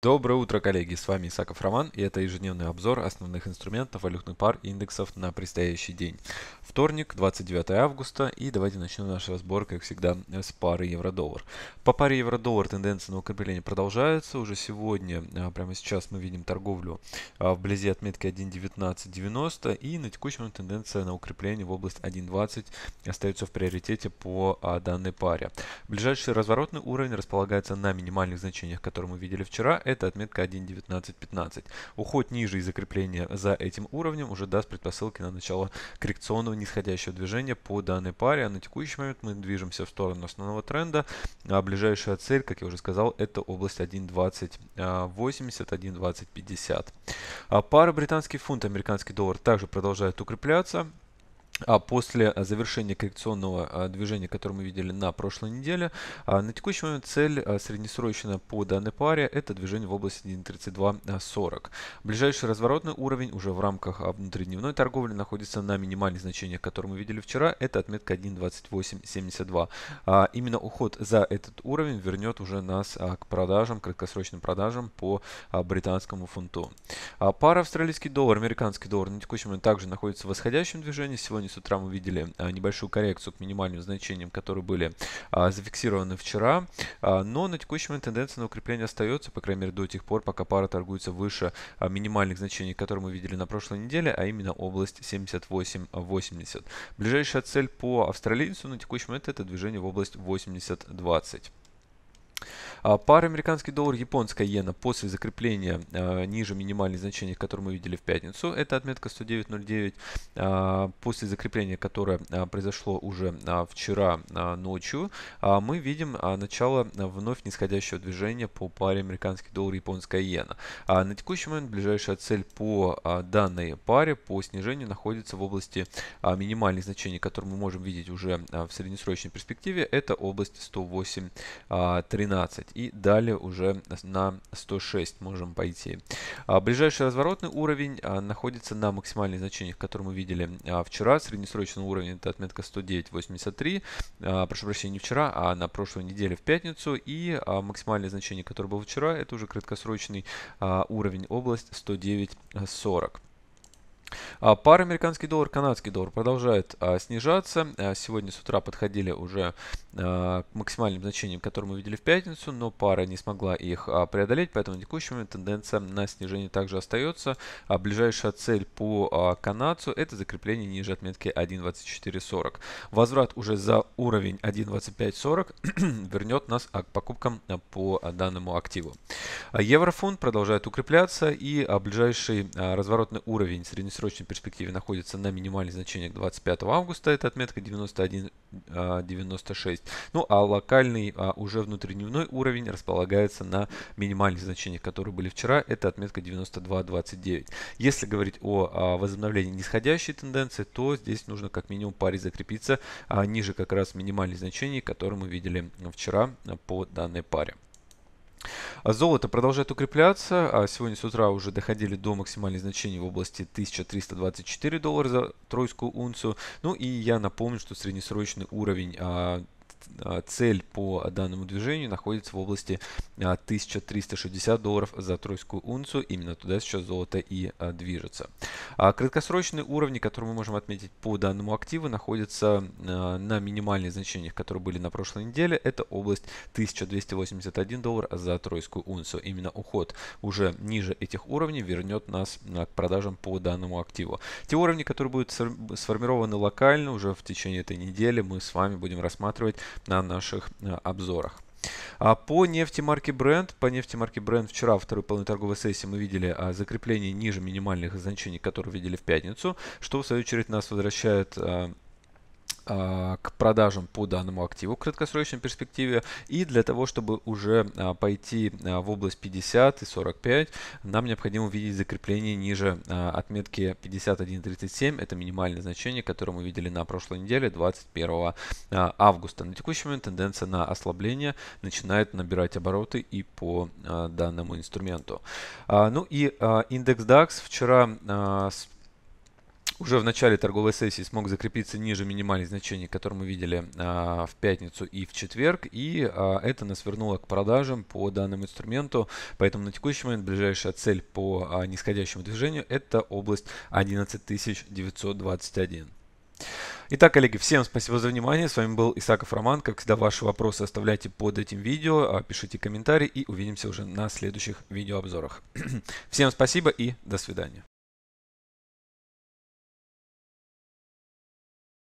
Доброе утро, коллеги! С вами Исаков Роман, и это ежедневный обзор основных инструментов валютных пар и индексов на предстоящий день. Вторник, 29 августа, и давайте начнем наш разбор, как всегда, с пары евро-доллар. По паре евро-доллар тенденция на укрепление продолжается Уже сегодня, а, прямо сейчас мы видим торговлю а, вблизи отметки 1.1990, и на текущем момент тенденция на укрепление в область 1.20 остается в приоритете по а, данной паре. Ближайший разворотный уровень располагается на минимальных значениях, которые мы видели вчера, это отметка 1.19.15. Уход ниже и закрепление за этим уровнем уже даст предпосылки на начало коррекционного нисходящего движения по данной паре, а на текущий момент мы движемся в сторону основного тренда, а ближайшая цель, как я уже сказал, это область 1.20.80, 1.20.50. А пара британский фунт, американский доллар также продолжает укрепляться а после а, завершения коррекционного а, движения, которое мы видели на прошлой неделе, а, на текущий момент цель среднесрочная по данной паре – это движение в области 1.3240. Ближайший разворотный уровень уже в рамках внутридневной торговли находится на минимальных значениях, которые мы видели вчера, это отметка 1.2872. Именно уход за этот уровень вернет уже нас к продажам, краткосрочным продажам по британскому фунту. Пара австралийский доллар, американский доллар на текущий момент также находится в восходящем движении. Сегодня сегодня с утра мы видели а, небольшую коррекцию к минимальным значениям, которые были а, зафиксированы вчера. А, но на текущий момент тенденция на укрепление остается, по крайней мере, до тех пор, пока пара торгуется выше минимальных значений, которые мы видели на прошлой неделе, а именно область 78-80. Ближайшая цель по австралийцу на текущий момент это движение в область 80.20. А, пара американский доллар, японская иена после закрепления э, ниже минимальных значений, которые мы видели в пятницу. Это отметка 109.09. Э, а, после закрепления, которое э, произошло уже вчера ночью, мы видим начало вновь нисходящего движения по паре американский доллар, японская иена. А на текущий момент ближайшая цель по данной паре по снижению находится в области минимальных значений, которые мы можем видеть уже в среднесрочной перспективе. Это область 108.13. 112 и далее уже на 106 можем пойти. А, ближайший разворотный уровень а, находится на максимальных значениях, которые мы видели а, вчера. Среднесрочный уровень это отметка 109.83. Прошу прощения, не вчера, а на прошлой неделе в пятницу. И максимальное значение, которое было вчера, это уже краткосрочный уровень область 109.40. А, пара американский доллар, канадский доллар продолжает а, снижаться. А, сегодня с утра подходили уже к максимальным значениям, которые мы видели в пятницу, но пара не смогла их преодолеть, поэтому на текущий момент тенденция на снижение также остается. Ближайшая цель по канадцу это закрепление ниже отметки 1.2440. Возврат уже за уровень 1.2540 вернет нас к покупкам по данному активу. Еврофунт продолжает укрепляться и ближайший разворотный уровень среднесрочного среднесрочной перспективе находится на минимальных значениях 25 августа, это отметка 91.96. А, ну а локальный а, уже внутридневной уровень располагается на минимальных значениях, которые были вчера, это отметка 92.29. Если говорить о а, возобновлении нисходящей тенденции, то здесь нужно как минимум паре закрепиться ниже как раз минимальных значений, которые мы видели вчера по данной паре. А золото продолжает укрепляться. А сегодня с утра уже доходили до максимальных значений в области 1324 доллара за тройскую унцию. Ну и я напомню, что среднесрочный уровень а, а, цель по данному движению находится в области 1360 а, долларов за тройскую унцию. Именно туда сейчас золото и а, движется. Краткосрочные уровни, которые мы можем отметить по данному активу, находятся на минимальных значениях, которые были на прошлой неделе. Это область 1281 доллар за тройскую унцию. Именно уход уже ниже этих уровней вернет нас к продажам по данному активу. Те уровни, которые будут сформированы локально уже в течение этой недели, мы с вами будем рассматривать на наших э, обзорах. А По нефти марки Brent, по нефти марки Brent вчера, второй половине торговой сессии, мы видели а, закрепление ниже минимальных значений, которые видели в пятницу, что в свою очередь нас возвращает а, а, к продажам по данному активу в краткосрочной перспективе и для того, чтобы уже а, пойти а, в область 50 и 45, нам необходимо увидеть закрепление ниже отметки 51.37, это минимальное значение, которое мы видели на прошлой неделе 21 августа. На текущий момент тенденция на ослабление начинает набирать обороты и по данному инструменту. Ну и индекс DAX вчера уже в начале торговой сессии смог закрепиться ниже минимальных значений, которые мы видели а, в пятницу и в четверг, и а, это нас вернуло к продажам по данному инструменту, поэтому на текущий момент ближайшая цель по а, нисходящему движению это область 11921. Итак, коллеги, всем спасибо за внимание. С вами был Исаков Роман. Как всегда, ваши вопросы оставляйте под этим видео, пишите комментарии и увидимся уже на следующих видеообзорах. всем спасибо и до свидания.